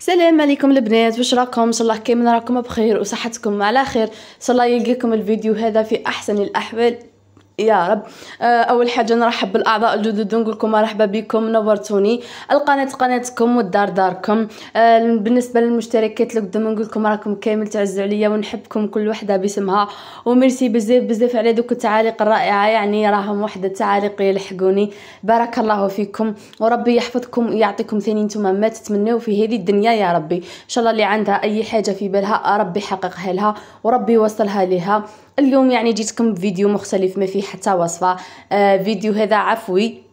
السلام عليكم البنات واش راكم ان شاء الله كامل راكم بخير وصحتكم على خير ان شاء الله يلقاكم الفيديو هذا في احسن الاحوال يا رب آه، اول حاجه نرحب بالاعضاء الجدد نقول لكم مرحبا بكم نورتوني القناه قناتكم والدار داركم آه، بالنسبه للمشتركات اللي قدام نقول لكم راكم كامل تعزوا عليا ونحبكم كل وحده باسمها وميرسي بزاف بزاف على دوك التعاليق الرائعه يعني راهم وحده التعاليق يلحقوني بارك الله فيكم وربي يحفظكم ويعطيكم ثاني نتوما ما تتمنوا في هذه الدنيا يا ربي ان شاء الله اللي عندها اي حاجه في بالها ربي يحققها لها وربي يوصلها لها اليوم يعني جيتكم بفيديو مختلف ما فيه حتى وصفه آه فيديو هذا عفوي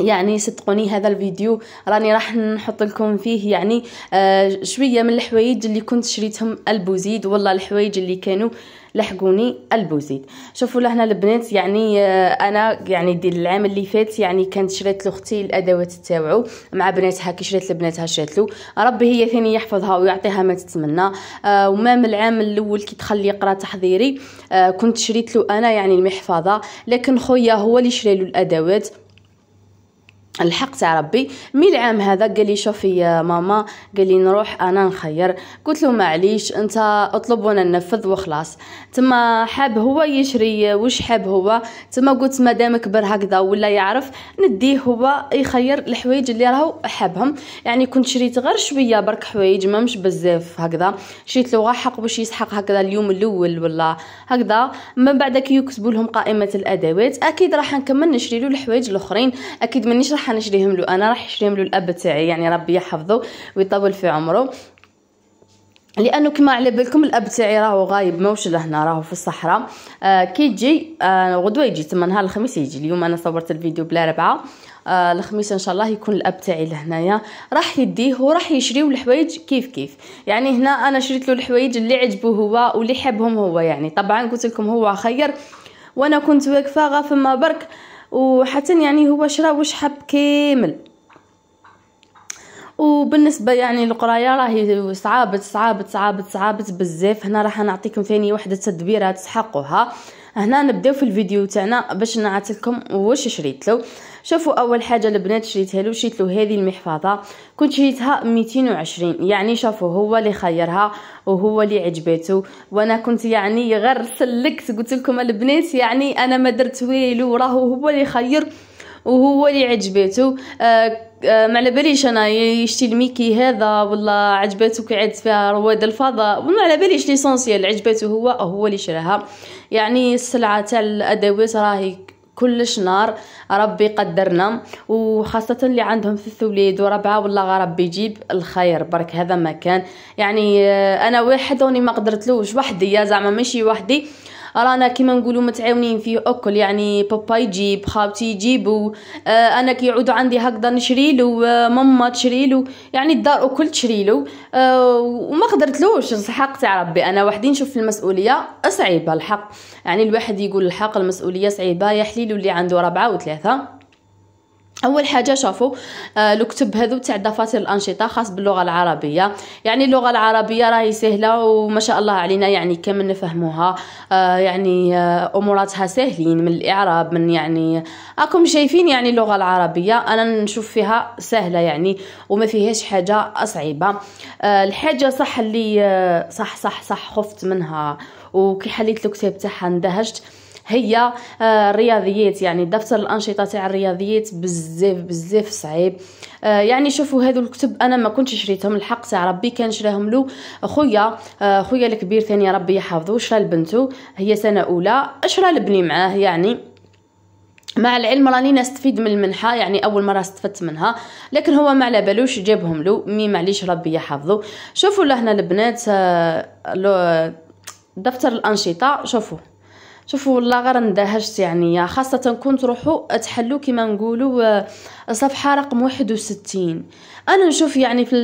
يعني صدقوني هذا الفيديو راني راح نحط لكم فيه يعني آه شويه من الحوايج اللي كنت شريتهم البوزيد والله الحوايج اللي كانوا لحقوني البوزيد شوفوا لهنا البنات يعني آه انا يعني ديال العام اللي فات يعني كانت شريت لاختي الادوات تاعو مع بناتها كي شريت لبناتها شريت له ربي هي ثاني يحفظها ويعطيها ما تتمنى آه وما من العام الاول كي دخل يقرا تحضيري آه كنت شريت له انا يعني المحفظه لكن خويا هو اللي شرى له الادوات الحق تاع ربي مي العام هذا قال لي شوفي يا ماما قال لي نروح انا نخير قلت له معليش انت اطلب وانا ننفذ وخلاص تما حاب هو يشري وش حاب هو تما قلت مادام كبر هكذا ولا يعرف نديه هو يخير الحوايج اللي راهو حابهم يعني كنت شريت غير شويه برك حوايج مامش بزاف هكذا شريت له حق باش يسحق هكذا اليوم الاول ولا هكذا من بعد كي يكتبوا لهم قائمه الادوات اكيد راح نكمل نشري له الحوايج الاخرين اكيد مانيش راح حنشريهم له انا راح نشريهم له الاب تاعي يعني ربي يحفظه ويطول في عمره لانه كما على بالكم الاب تاعي راهو غايب ماوش لهنا راهو في الصحراء آه كي يجي آه غدوه يجي تما نهار الخميس يجي اليوم انا صورت الفيديو بلا ربعه آه الخميس ان شاء الله يكون الاب تاعي لهنايا راح يديه وراح يشريو الحوايج كيف كيف يعني هنا انا شريت له الحوايج اللي عجبو هو واللي حبهم هو يعني طبعا قلت لكم هو خير وانا كنت واقفه غا فما برك آه وحتى يعني هو شرا واش حب كامل وبالنسبه يعني للقرايه راهي صعابت صعابت صعابت صعابت بزاف هنا راح نعطيكم ثاني وحده تدبيره تسحقوها هنا نبداو في الفيديو تاعنا باش نعطيكم لكم واش شريت له شوفوا اول حاجه البنات شريتها له شريت له هذه المحفظه كنت شريتها 220 يعني شافوا هو اللي خيرها وهو اللي عجبته وانا كنت يعني غير سلكت قلت لكم البنات يعني انا ما درت والو راهو هو اللي خير وهو اللي عجبته آه آه، ما على باليش انا يشتي الميكي هذا ولا عجباتو كيعد فيها رواد الفضاء وما على باليش ليسونسيال عجباتو هو هو اللي شراها يعني السلعه تاع الادوات راهي كلش نار ربي قدرنا وخاصة اللي عندهم ثلاث وليد وربعة والله ربي يجيب الخير برك هذا ما كان يعني آه، انا واحد راني ما قدرتلوش وحدي يا زعما ماشي وحدي رانا كيما نقولوا متعاونين فيه اكل يعني بابا يجيب خالتي يجيبوا آه انا كيعود عندي هكذا نشريلو آه ماما تشريلو يعني الدار اكل تشريلو آه وما قدرتلوش الحق تاع ربي انا وحدي نشوف المسؤوليه صعيبه الحق يعني الواحد يقول الحق المسؤوليه صعيبه يا حليلو اللي عنده ربعه وثلاثه اول حاجه شافوا الكتب آه، هذو تاع دفاتر الانشطه خاص باللغه العربيه يعني اللغه العربيه راهي سهله وما شاء الله علينا يعني كامل نفهموها آه، يعني آه، اموراتها سهلين من الاعراب من يعني راكم شايفين يعني اللغه العربيه انا نشوف فيها سهله يعني وما فيهاش حاجه صعيبه الحاجه صح اللي صح صح صح خفت منها وكي حليت الكتاب تاعها اندهشت هي آه، الرياضيات يعني دفتر الانشطه تاع الرياضيات بزاف بزاف صعيب آه، يعني شوفوا هذو الكتب انا ما كنتش شريتهم الحق تاع ربي كان شراهم له خويا آه، خويا الكبير ثاني ربي يحفظه شرا لبنته هي سنه اولى شرا لبني معاه يعني مع العلم راني نستفيد من المنحة يعني أول مرة استفدت منها لكن هو ما على بالوش جابهم له مي معليش ربي يحفظه شوفوا لهنا البنات دفتر الأنشطة شوفوا شوفوا والله غير اندهشت يعني خاصه كون روحو تحلو كما نقولو آه، صفحه رقم واحد وستين انا نشوف يعني في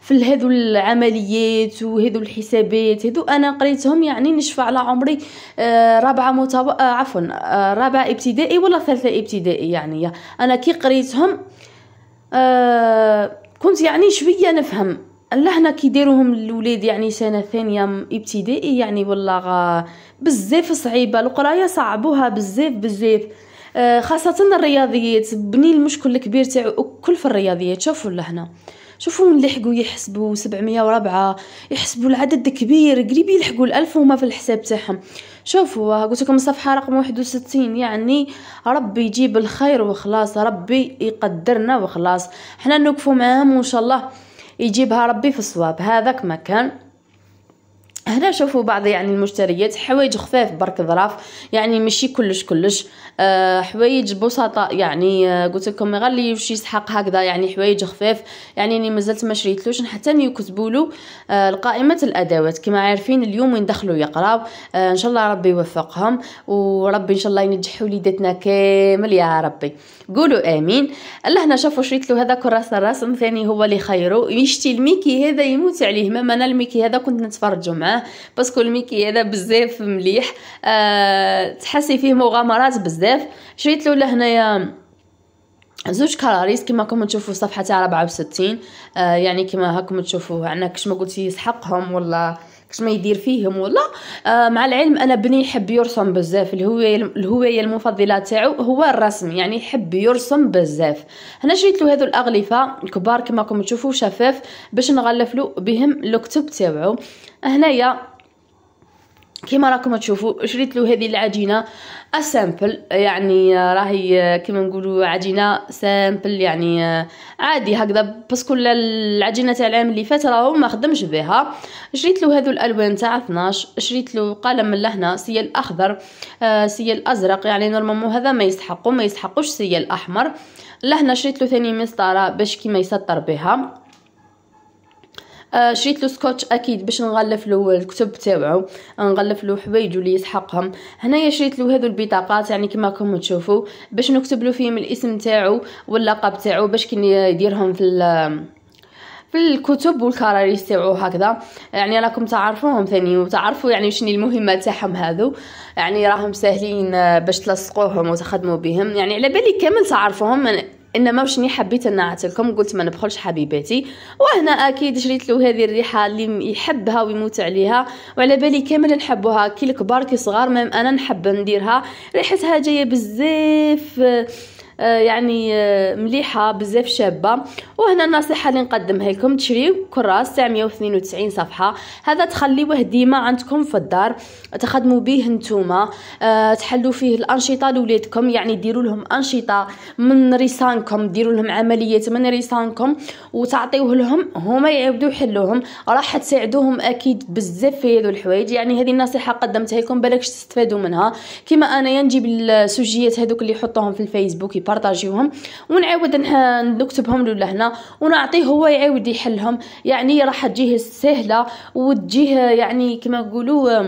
في هذو العمليات وهذو الحسابات هذو انا قريتهم يعني نشفى على عمري آه، رابعه متو... آه، عفوا رابعه ابتدائي ولا ثالثه ابتدائي يعني انا كي قريتهم كنت يعني شويه نفهم اللهنا كيديروهم الاولاد يعني سنه ثانيه ابتدائي يعني والله بزاف صعيبه القرايه صعبوها بزاف بزاف آه، خاصة الرياضيات بني المشكل الكبير تاعو كل في الرياضيات شوفوا لهنا شوفوا من لحقوا يحسبوا 704 يحسبوا العدد كبير قريب يلحقوا الألف وما في الحساب تاعهم شوفوا قلت لكم الصفحة رقم 61 يعني ربي يجيب الخير وخلاص ربي يقدرنا وخلاص حنا نوقفوا معاهم وان شاء الله يجيبها ربي في الصواب هذاك مكان هنا شوفوا بعض يعني المشتريات حوايج خفاف برك ظراف يعني ماشي كلش كلش أه حوايج بسطاء يعني أه قلت لكم غير اللي يمشي يسحق هكذا يعني حوايج خفاف يعني اللي مازالت ما شريتلوش حتى يكتبوا له أه قائمه الادوات كما عارفين اليوم وين دخلوا يقراو أه ان شاء الله ربي يوفقهم وربي ان شاء الله ينجح وليداتنا كامل يا ربي قولوا امين الله هنا شافوا شريت له هذا كراس الرسم ثاني هو اللي خيره يشتي الميكي هذا يموت عليه ما انا الميكي هذا كنت نتفرجوا معاه معاه باسكو الميكي هذا بزاف مليح أه تحسي فيه مغامرات بزاف شريت له لهنايا زوج كراريس كما راكم تشوفوا صفحه تاع 64 آه يعني كما هاكم تشوفوا انا كش ما قلت يسحقهم ولا كش ما يدير فيهم ولا آه مع العلم انا بني يحب يرسم بزاف الهوايه الهوايه المفضله تاعو هو الرسم يعني يحب يرسم بزاف هنا شريت له هذو الاغلفه الكبار كما راكم تشوفوا شفاف باش نغلف له بهم الكتب تاعو هنايا كما راكم تشوفوا شريت له هذه العجينه اسامبل يعني راهي كما نقولوا عجينه سامبل يعني عادي هكذا بس كل العجينه تاع العام اللي فات راهو ما خدمش بها شريت له هذو الالوان تاع 12 شريت له قلم من لهنا سي الاخضر آه، سي الازرق يعني نورمالمون هذا ما يستحقو ما يستحقوش سي الاحمر لهنا شريت له ثاني مسطره باش كيما يسطر بها آه، شريت له سكوتش اكيد باش نغلف له الكتب تاعو نغلف له حوايجو اللي يسحقهم هنايا شريت له هذو البطاقات يعني كما راكم تشوفوا باش نكتب له فيهم الاسم تاعو واللقب تاعو باش كي يديرهم في في الكتب والكراريس تاعو هكذا يعني راكم تعرفوهم ثاني وتعرفوا يعني شنو المهمه تاعهم هذو يعني راهم ساهلين آه، باش تلصقوهم وتخدموا بهم يعني على بالي كامل تعرفوهم انما واش ني حبيت نعت لكم قلت ما نبخلش حبيباتي وهنا اكيد شريت له هذه الريحه اللي يحبها ويموت عليها وعلى بالي كامل نحبوها كي الكبار كي صغار ميم انا نحب نديرها ريحتها جايه بزاف آه، يعني آه، مليحه بزاف شابه وهنا النصيحه اللي نقدمها لكم تشريو كراس تاع 192 صفحه هذا تخليوه ديما عندكم في الدار تخدموا به نتوما آه، تحلوا فيه الانشطه لولادكم يعني ديروا لهم انشطه من ريسانكم ديروا لهم عمليات من ريسانكم وتعطيوه لهم هما يعاودوا يحلوهم راح تساعدوهم اكيد بزاف في هذو الحوايج يعني هذه النصيحه قدمتها لكم بالك تستفادوا منها كما انايا نجيب السوجيات هذوك اللي يحطوهم في الفيسبوك يبارطاجيوهم ونعاود نكتبهم له لهنا ونعطيه هو يعاود يحلهم يعني راح تجيه سهله وتجيه يعني كما نقولوا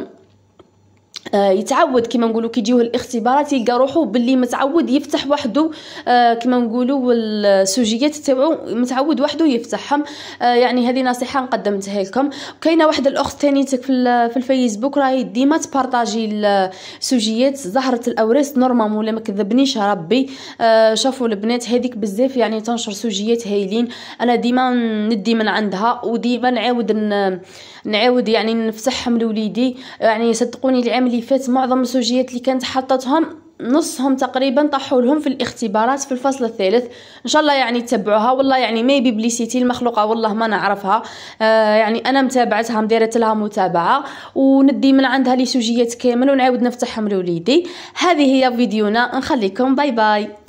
آه، يتعود كما نقولوا كيجيوه الاختبارات يلقى روحو باللي متعود يفتح وحده آه، كما نقولوا السوجيات تاعو متعود وحده يفتحهم آه، يعني هذه نصيحه قدمتها لكم كاينه واحده الاخت ثاني في الفيسبوك راهي ديما تبارطاجي السوجيات زهره الاوريس نورمال ولا ما كذبنيش ربي شافوا البنات هذيك بزاف يعني تنشر سوجيات هايلين انا ديما ندي من عندها وديما نعاود نعاود يعني نفتحهم لوليدي يعني صدقوني العام اللي فات معظم السوجيات اللي كانت حطتهم نصهم تقريبا طاحوا لهم في الاختبارات في الفصل الثالث ان شاء الله يعني تتبعوها والله يعني ما بيبليسيتي المخلوقه والله ما نعرفها آه يعني انا متابعتها مديرت لها متابعه وندي من عندها لي سوجيات كامل ونعاود نفتحهم لوليدي هذه هي فيديونا نخليكم باي باي